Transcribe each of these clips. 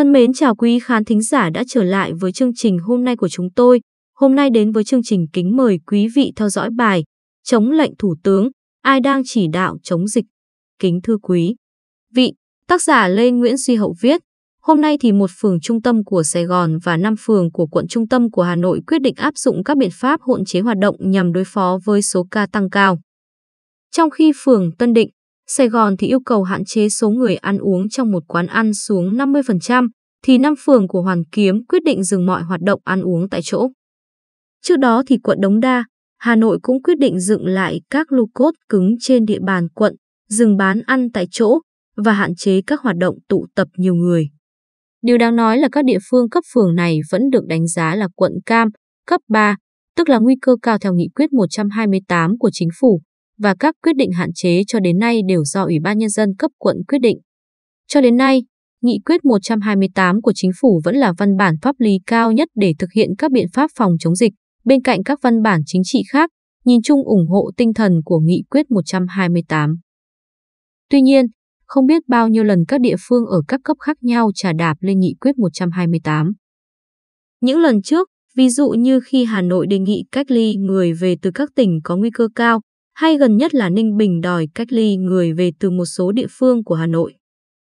Thân mến chào quý khán thính giả đã trở lại với chương trình hôm nay của chúng tôi. Hôm nay đến với chương trình kính mời quý vị theo dõi bài Chống lệnh Thủ tướng, ai đang chỉ đạo chống dịch. Kính thưa quý vị, tác giả Lê Nguyễn Duy Hậu viết, hôm nay thì một phường trung tâm của Sài Gòn và năm phường của quận trung tâm của Hà Nội quyết định áp dụng các biện pháp hạn chế hoạt động nhằm đối phó với số ca tăng cao. Trong khi phường Tân Định, Sài Gòn thì yêu cầu hạn chế số người ăn uống trong một quán ăn xuống 50%, thì năm phường của Hoàn Kiếm quyết định dừng mọi hoạt động ăn uống tại chỗ. Trước đó thì quận Đống Đa, Hà Nội cũng quyết định dựng lại các lô cốt cứng trên địa bàn quận, dừng bán ăn tại chỗ và hạn chế các hoạt động tụ tập nhiều người. Điều đáng nói là các địa phương cấp phường này vẫn được đánh giá là quận cam, cấp 3, tức là nguy cơ cao theo nghị quyết 128 của chính phủ và các quyết định hạn chế cho đến nay đều do Ủy ban Nhân dân cấp quận quyết định. Cho đến nay, Nghị quyết 128 của Chính phủ vẫn là văn bản pháp lý cao nhất để thực hiện các biện pháp phòng chống dịch, bên cạnh các văn bản chính trị khác, nhìn chung ủng hộ tinh thần của Nghị quyết 128. Tuy nhiên, không biết bao nhiêu lần các địa phương ở các cấp khác nhau trà đạp lên Nghị quyết 128. Những lần trước, ví dụ như khi Hà Nội đề nghị cách ly người về từ các tỉnh có nguy cơ cao, hay gần nhất là Ninh Bình đòi cách ly người về từ một số địa phương của Hà Nội.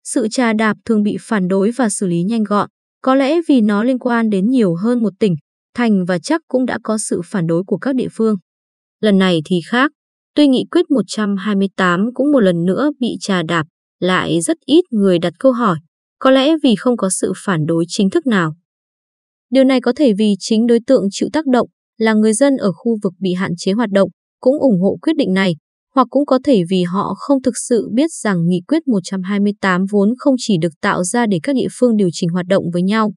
Sự trà đạp thường bị phản đối và xử lý nhanh gọn, có lẽ vì nó liên quan đến nhiều hơn một tỉnh, thành và chắc cũng đã có sự phản đối của các địa phương. Lần này thì khác, tuy nghị quyết 128 cũng một lần nữa bị trà đạp, lại rất ít người đặt câu hỏi, có lẽ vì không có sự phản đối chính thức nào. Điều này có thể vì chính đối tượng chịu tác động là người dân ở khu vực bị hạn chế hoạt động, cũng ủng hộ quyết định này, hoặc cũng có thể vì họ không thực sự biết rằng Nghị quyết 128 vốn không chỉ được tạo ra để các địa phương điều chỉnh hoạt động với nhau,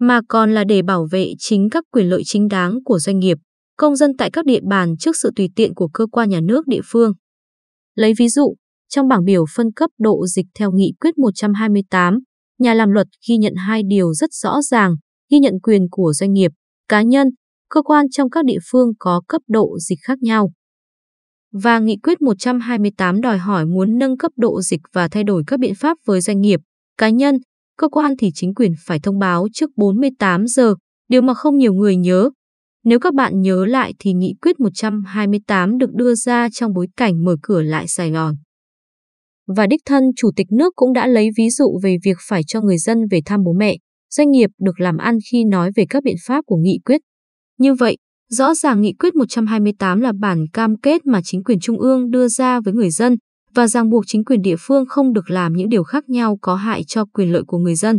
mà còn là để bảo vệ chính các quyền lợi chính đáng của doanh nghiệp, công dân tại các địa bàn trước sự tùy tiện của cơ quan nhà nước địa phương. Lấy ví dụ, trong bảng biểu phân cấp độ dịch theo Nghị quyết 128, nhà làm luật ghi nhận hai điều rất rõ ràng, ghi nhận quyền của doanh nghiệp, cá nhân cơ quan trong các địa phương có cấp độ dịch khác nhau. Và Nghị quyết 128 đòi hỏi muốn nâng cấp độ dịch và thay đổi các biện pháp với doanh nghiệp, cá nhân, cơ quan thì chính quyền phải thông báo trước 48 giờ, điều mà không nhiều người nhớ. Nếu các bạn nhớ lại thì Nghị quyết 128 được đưa ra trong bối cảnh mở cửa lại Sài Gòn và đích thân chủ tịch nước cũng đã lấy ví dụ về việc phải cho người dân về thăm bố mẹ, doanh nghiệp được làm ăn khi nói về các biện pháp của nghị quyết. Như vậy, rõ ràng nghị quyết 128 là bản cam kết mà chính quyền trung ương đưa ra với người dân và ràng buộc chính quyền địa phương không được làm những điều khác nhau có hại cho quyền lợi của người dân.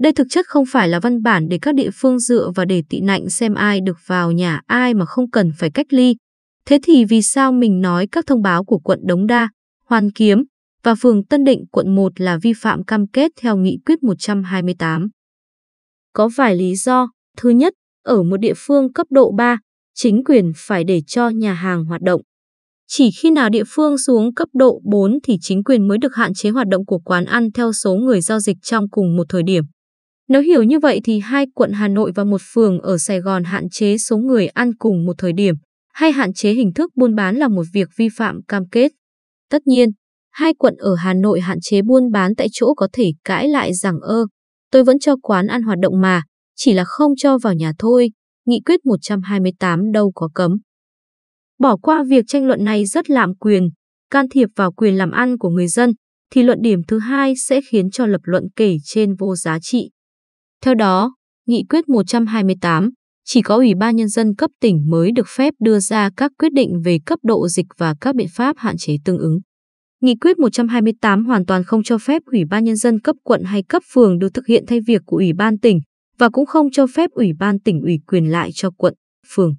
Đây thực chất không phải là văn bản để các địa phương dựa và để tị nạnh xem ai được vào nhà ai mà không cần phải cách ly. Thế thì vì sao mình nói các thông báo của quận Đống Đa, Hoàn Kiếm và phường Tân Định quận 1 là vi phạm cam kết theo nghị quyết 128? Có vài lý do. Thứ nhất, ở một địa phương cấp độ 3, chính quyền phải để cho nhà hàng hoạt động. Chỉ khi nào địa phương xuống cấp độ 4 thì chính quyền mới được hạn chế hoạt động của quán ăn theo số người giao dịch trong cùng một thời điểm. Nếu hiểu như vậy thì hai quận Hà Nội và một phường ở Sài Gòn hạn chế số người ăn cùng một thời điểm hay hạn chế hình thức buôn bán là một việc vi phạm cam kết. Tất nhiên, hai quận ở Hà Nội hạn chế buôn bán tại chỗ có thể cãi lại rằng ơ, tôi vẫn cho quán ăn hoạt động mà, chỉ là không cho vào nhà thôi, nghị quyết 128 đâu có cấm. Bỏ qua việc tranh luận này rất lạm quyền, can thiệp vào quyền làm ăn của người dân, thì luận điểm thứ hai sẽ khiến cho lập luận kể trên vô giá trị. Theo đó, Nghị quyết 128 chỉ có Ủy ban Nhân dân cấp tỉnh mới được phép đưa ra các quyết định về cấp độ dịch và các biện pháp hạn chế tương ứng. Nghị quyết 128 hoàn toàn không cho phép Ủy ban Nhân dân cấp quận hay cấp phường được thực hiện thay việc của Ủy ban tỉnh, và cũng không cho phép Ủy ban tỉnh ủy quyền lại cho quận, phường.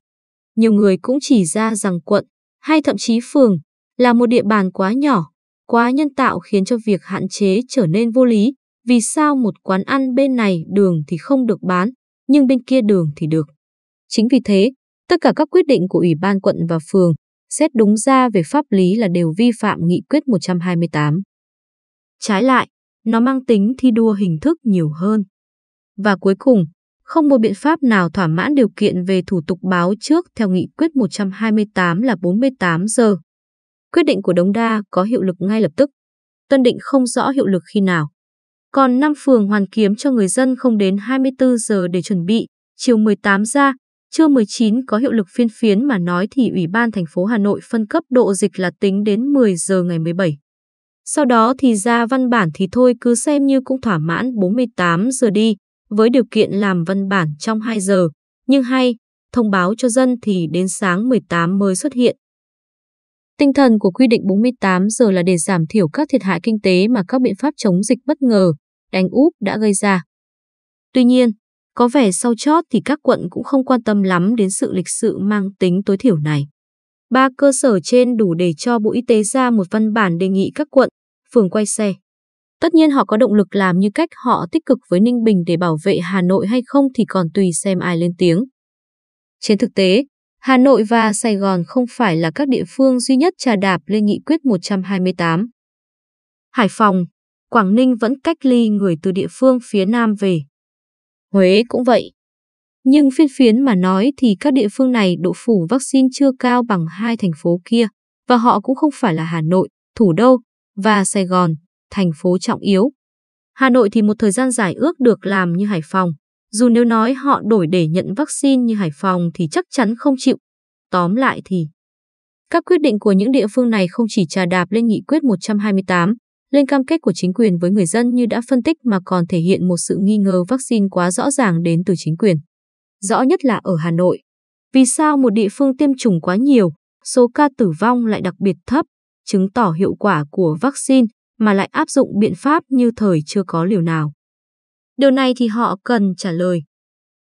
Nhiều người cũng chỉ ra rằng quận hay thậm chí phường là một địa bàn quá nhỏ, quá nhân tạo khiến cho việc hạn chế trở nên vô lý. Vì sao một quán ăn bên này đường thì không được bán, nhưng bên kia đường thì được? Chính vì thế, tất cả các quyết định của Ủy ban quận và phường xét đúng ra về pháp lý là đều vi phạm nghị quyết 128. Trái lại, nó mang tính thi đua hình thức nhiều hơn. Và cuối cùng, không một biện pháp nào thỏa mãn điều kiện về thủ tục báo trước theo nghị quyết 128 là 48 giờ. Quyết định của Đống Đa có hiệu lực ngay lập tức. Tân Định không rõ hiệu lực khi nào. Còn năm phường hoàn kiếm cho người dân không đến 24 giờ để chuẩn bị, chiều 18 ra, trưa 19 có hiệu lực phiên phiến mà nói thì Ủy ban thành phố Hà Nội phân cấp độ dịch là tính đến 10 giờ ngày 17. Sau đó thì ra văn bản thì thôi cứ xem như cũng thỏa mãn 48 giờ đi, với điều kiện làm văn bản trong 2 giờ, nhưng hay, thông báo cho dân thì đến sáng 18 mới xuất hiện. Tinh thần của quy định 48 giờ là để giảm thiểu các thiệt hại kinh tế mà các biện pháp chống dịch bất ngờ, đánh úp đã gây ra. Tuy nhiên, có vẻ sau chót thì các quận cũng không quan tâm lắm đến sự lịch sự mang tính tối thiểu này. Ba cơ sở trên đủ để cho Bộ Y tế ra một văn bản đề nghị các quận, phường quay xe. Tất nhiên họ có động lực làm như cách họ tích cực với Ninh Bình để bảo vệ Hà Nội hay không thì còn tùy xem ai lên tiếng. Trên thực tế, Hà Nội và Sài Gòn không phải là các địa phương duy nhất trà đạp lên nghị quyết 128. Hải Phòng, Quảng Ninh vẫn cách ly người từ địa phương phía Nam về. Huế cũng vậy. Nhưng phiên phiến mà nói thì các địa phương này độ phủ vaccine chưa cao bằng hai thành phố kia, và họ cũng không phải là Hà Nội, thủ đô, và Sài Gòn, thành phố trọng yếu. Hà Nội thì một thời gian dài ước được làm như Hải Phòng. Dù nếu nói họ đổi để nhận vaccine như Hải Phòng thì chắc chắn không chịu. Tóm lại thì, các quyết định của những địa phương này không chỉ trà đạp lên nghị quyết 128, lên cam kết của chính quyền với người dân như đã phân tích mà còn thể hiện một sự nghi ngờ vaccine quá rõ ràng đến từ chính quyền. Rõ nhất là ở Hà Nội. Vì sao một địa phương tiêm chủng quá nhiều, số ca tử vong lại đặc biệt thấp, chứng tỏ hiệu quả của vaccine mà lại áp dụng biện pháp như thời chưa có liều nào. Điều này thì họ cần trả lời.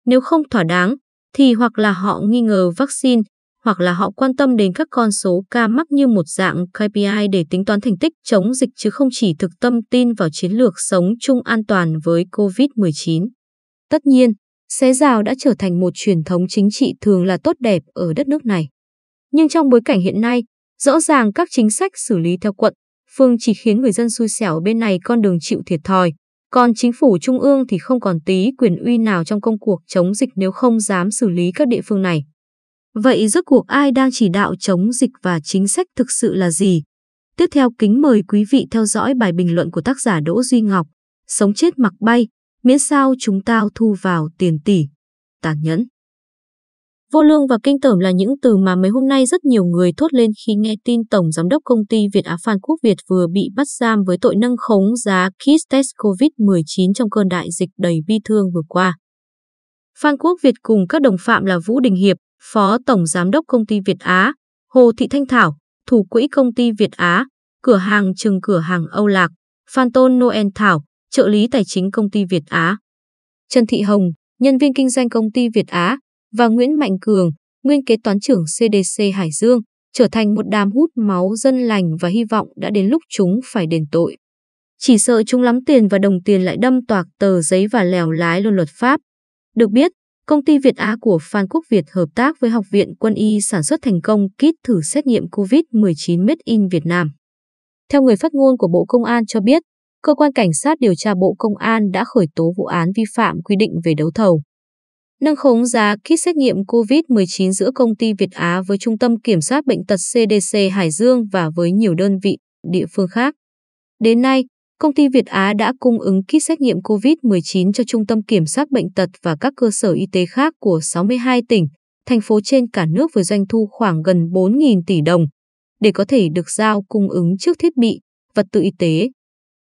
Nếu không thỏa đáng, thì hoặc là họ nghi ngờ vaccine, hoặc là họ quan tâm đến các con số ca mắc như một dạng KPI để tính toán thành tích chống dịch chứ không chỉ thực tâm tin vào chiến lược sống chung an toàn với COVID-19. Tất nhiên, xé rào đã trở thành một truyền thống chính trị thường là tốt đẹp ở đất nước này. Nhưng trong bối cảnh hiện nay, rõ ràng các chính sách xử lý theo quận phương chỉ khiến người dân xui xẻo bên này con đường chịu thiệt thòi. Còn chính phủ trung ương thì không còn tí quyền uy nào trong công cuộc chống dịch nếu không dám xử lý các địa phương này. Vậy rốt cuộc ai đang chỉ đạo chống dịch và chính sách thực sự là gì? Tiếp theo kính mời quý vị theo dõi bài bình luận của tác giả Đỗ Duy Ngọc, Sống chết mặc bay, miễn sao chúng tao thu vào tiền tỷ. Tàn nhẫn. Vô lương và kinh tởm là những từ mà mấy hôm nay rất nhiều người thốt lên khi nghe tin Tổng Giám đốc công ty Việt Á Phan Quốc Việt vừa bị bắt giam với tội nâng khống giá kit test COVID-19 trong cơn đại dịch đầy bi thương vừa qua. Phan Quốc Việt cùng các đồng phạm là Vũ Đình Hiệp, Phó Tổng Giám đốc công ty Việt Á, Hồ Thị Thanh Thảo, Thủ quỹ công ty Việt Á, cửa hàng trừng cửa hàng Âu Lạc, Phan Tôn Noel Thảo, trợ lý tài chính công ty Việt Á. Trần Thị Hồng, nhân viên kinh doanh công ty Việt Á, và Nguyễn Mạnh Cường, nguyên kế toán trưởng CDC Hải Dương, trở thành một đám hút máu dân lành và hy vọng đã đến lúc chúng phải đền tội. Chỉ sợ chúng lắm tiền và đồng tiền lại đâm toạc tờ giấy và lèo lái luôn luật pháp. Được biết, công ty Việt Á của Phan Quốc Việt hợp tác với Học viện Quân y sản xuất thành công kit thử xét nghiệm COVID-19 Made in Việt Nam. Theo người phát ngôn của Bộ Công an cho biết, cơ quan cảnh sát điều tra Bộ Công an đã khởi tố vụ án vi phạm quy định về đấu thầu, nâng khống giá kit xét nghiệm COVID-19 giữa công ty Việt Á với Trung tâm Kiểm soát Bệnh tật CDC Hải Dương và với nhiều đơn vị, địa phương khác. Đến nay, công ty Việt Á đã cung ứng kit xét nghiệm COVID-19 cho Trung tâm Kiểm soát Bệnh tật và các cơ sở y tế khác của 62 tỉnh, thành phố trên cả nước với doanh thu khoảng gần 4.000 tỷ đồng, để có thể được giao cung ứng trước thiết bị, vật tư y tế.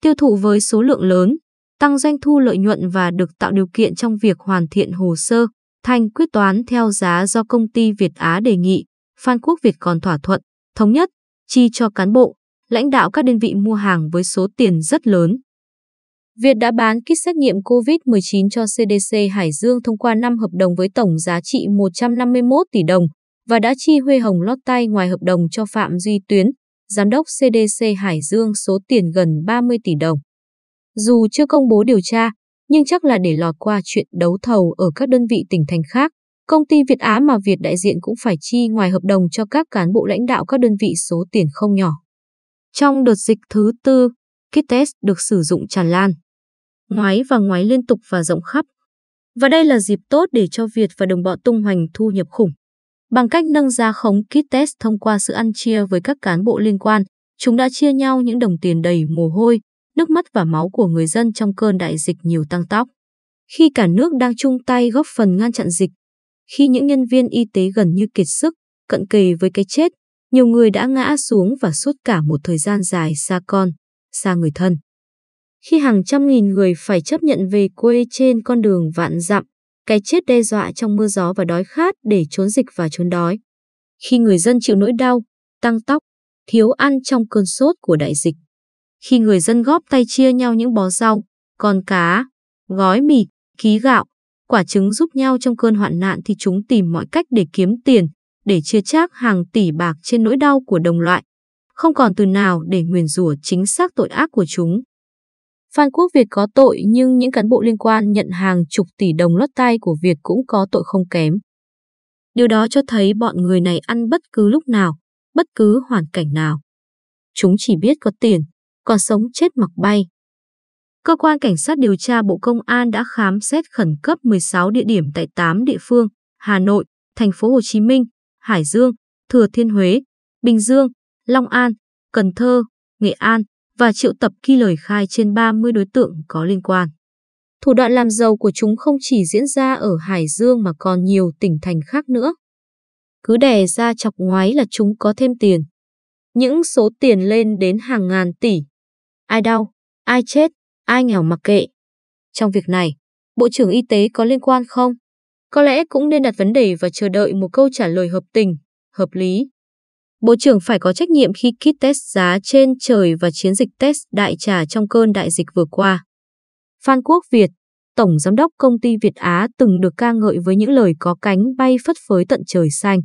Tiêu thụ với số lượng lớn, tăng doanh thu lợi nhuận và được tạo điều kiện trong việc hoàn thiện hồ sơ, thanh quyết toán theo giá do công ty Việt Á đề nghị. Phan Quốc Việt còn thỏa thuận, thống nhất, chi cho cán bộ, lãnh đạo các đơn vị mua hàng với số tiền rất lớn. Việt đã bán kit xét nghiệm COVID-19 cho CDC Hải Dương thông qua 5 hợp đồng với tổng giá trị 151 tỷ đồng và đã chi huê hồng lót tay ngoài hợp đồng cho Phạm Duy Tuyến, giám đốc CDC Hải Dương số tiền gần 30 tỷ đồng. Dù chưa công bố điều tra, nhưng chắc là để lọt qua chuyện đấu thầu ở các đơn vị tỉnh thành khác, công ty Việt Á mà Việt đại diện cũng phải chi ngoài hợp đồng cho các cán bộ lãnh đạo các đơn vị số tiền không nhỏ. Trong đợt dịch thứ tư, kit test được sử dụng tràn lan, ngoái và ngoái liên tục và rộng khắp. Và đây là dịp tốt để cho Việt và đồng bọn tung hoành thu nhập khủng. Bằng cách nâng giá khống kit test thông qua sự ăn chia với các cán bộ liên quan, chúng đã chia nhau những đồng tiền đầy mồ hôi, nước mắt và máu của người dân trong cơn đại dịch nhiều tăng tóc. Khi cả nước đang chung tay góp phần ngăn chặn dịch, khi những nhân viên y tế gần như kiệt sức, cận kề với cái chết, nhiều người đã ngã xuống và suốt cả một thời gian dài xa con, xa người thân. Khi hàng trăm nghìn người phải chấp nhận về quê trên con đường vạn dặm, cái chết đe dọa trong mưa gió và đói khát để trốn dịch và trốn đói. Khi người dân chịu nỗi đau, tăng tóc, thiếu ăn trong cơn sốt của đại dịch khi người dân góp tay chia nhau những bó rau, con cá, gói mì, ký gạo, quả trứng giúp nhau trong cơn hoạn nạn thì chúng tìm mọi cách để kiếm tiền, để chia chác hàng tỷ bạc trên nỗi đau của đồng loại. Không còn từ nào để nguyền rủa chính xác tội ác của chúng. Phan Quốc Việt có tội nhưng những cán bộ liên quan nhận hàng chục tỷ đồng lót tay của Việt cũng có tội không kém. Điều đó cho thấy bọn người này ăn bất cứ lúc nào, bất cứ hoàn cảnh nào. Chúng chỉ biết có tiền còn sống chết mặc bay. Cơ quan Cảnh sát điều tra Bộ Công an đã khám xét khẩn cấp 16 địa điểm tại 8 địa phương, Hà Nội, thành phố Hồ Chí Minh, Hải Dương, Thừa Thiên Huế, Bình Dương, Long An, Cần Thơ, Nghệ An và triệu tập ghi lời khai trên 30 đối tượng có liên quan. Thủ đoạn làm giàu của chúng không chỉ diễn ra ở Hải Dương mà còn nhiều tỉnh thành khác nữa. Cứ đè ra chọc ngoái là chúng có thêm tiền. Những số tiền lên đến hàng ngàn tỷ ai đau, ai chết, ai nghèo mặc kệ. Trong việc này, Bộ trưởng Y tế có liên quan không? Có lẽ cũng nên đặt vấn đề và chờ đợi một câu trả lời hợp tình, hợp lý. Bộ trưởng phải có trách nhiệm khi kit test giá trên trời và chiến dịch test đại trà trong cơn đại dịch vừa qua. Phan Quốc Việt, Tổng Giám đốc Công ty Việt Á từng được ca ngợi với những lời có cánh bay phất phới tận trời xanh.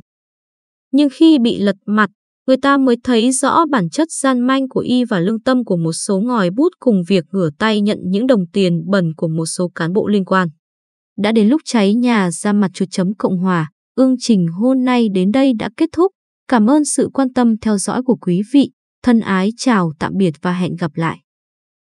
Nhưng khi bị lật mặt người ta mới thấy rõ bản chất gian manh của y và lương tâm của một số ngòi bút cùng việc ngửa tay nhận những đồng tiền bẩn của một số cán bộ liên quan. Đã đến lúc cháy nhà ra mặt chuột chấm Cộng Hòa, ương trình hôm nay đến đây đã kết thúc. Cảm ơn sự quan tâm theo dõi của quý vị. Thân ái chào tạm biệt và hẹn gặp lại.